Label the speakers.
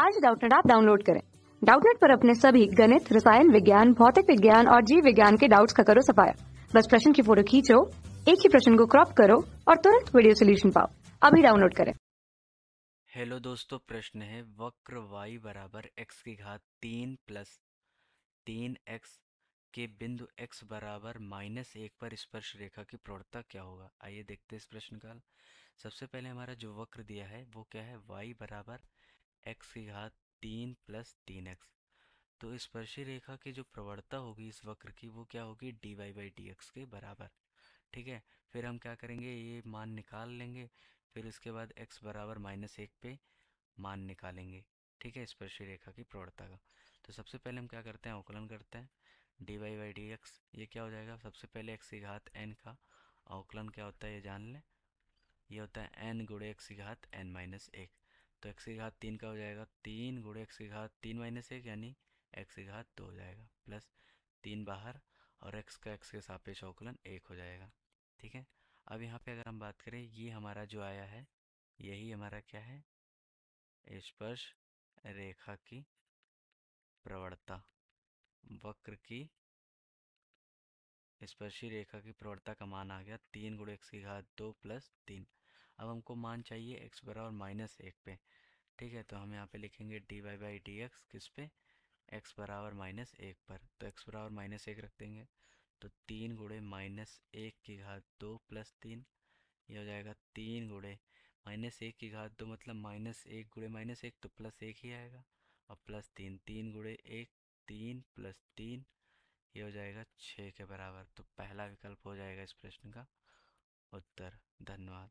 Speaker 1: आज डाउटनेट आप डाउनलोड करें डाउटनेट पर अपने सभी गणित रसायन विज्ञान भौतिक विज्ञान और जीव विज्ञान के डाउट्स का करो सफाया बस प्रश्न की फोटो खींचो एक ही प्रश्न को क्रॉप करो और तुरंत वीडियो सोल्यूशन पाओ अभी डाउनलोड करें
Speaker 2: हेलो दोस्तों प्रश्न है वक्र वाई बराबर एक्स की घात तीन प्लस तीन एक्स के बिंदु एक्स बराबर माइनस एक पर स्पर्श रेखा की प्रौढ़ता क्या होगा आइए देखते हैं इस प्रश्न का सबसे पहले हमारा जो वक्र दिया है वो क्या है वाई बराबर एक्स की घात तीन प्लस तीन एक्स तो स्पर्शी रेखा की जो प्रवणता होगी इस वक्र की वो क्या होगी d y by d x के बराबर ठीक है फिर हम क्या करेंगे ये मान निकाल लेंगे फिर उसके बाद एक्स बराबर माइनस एक पे मान निकालेंगे ठीक है स्पर्शी रेखा की प्रवणता का तो सबसे पहले हम क्या करते हैं अवकलन करते हैं d y by d x ये क्या हो जाएगा सबसे पहले एक्स की घात एन का अवकलन क्या होता है ये जान लें ये होता है एन गुड़े एक्स की घात एन माइनस एक तो एक्स की घात तीन का हो जाएगा तीन गुड़े एक्स की घात तीन माइनस एक यानी एक्स की घात दो हो जाएगा प्लस तीन बाहर और एक्स का एक्स के सापेक्ष अवकलन एक हो जाएगा ठीक है अब यहाँ पे अगर हम बात करें ये हमारा जो आया है यही हमारा क्या है स्पर्श रेखा की प्रवणता वक्र की स्पर्शी रेखा की प्रवणता का मान आ गया तीन गुड़े एक्स की घात दो प्लस तीन अब हमको मान चाहिए एक्स बराबर माइनस एक पे ठीक है तो हम यहाँ पे लिखेंगे d y by d x किस पे एक्स बराबर माइनस एक पर तो एक्स बराबर माइनस एक रख देंगे तो तीन गुड़े माइनस एक की घात दो प्लस तीन ये हो जाएगा तीन गुड़े माइनस एक की घात दो मतलब माइनस एक गुड़े माइनस एक तो प्लस एक ही आएगा और प्लस तीन तीन गुड़े एक तीन प्लस तीन ये हो जाएगा छः के बराबर तो पहला विकल्प हो जाएगा इस प्रश्न का उत्तर धन्यवाद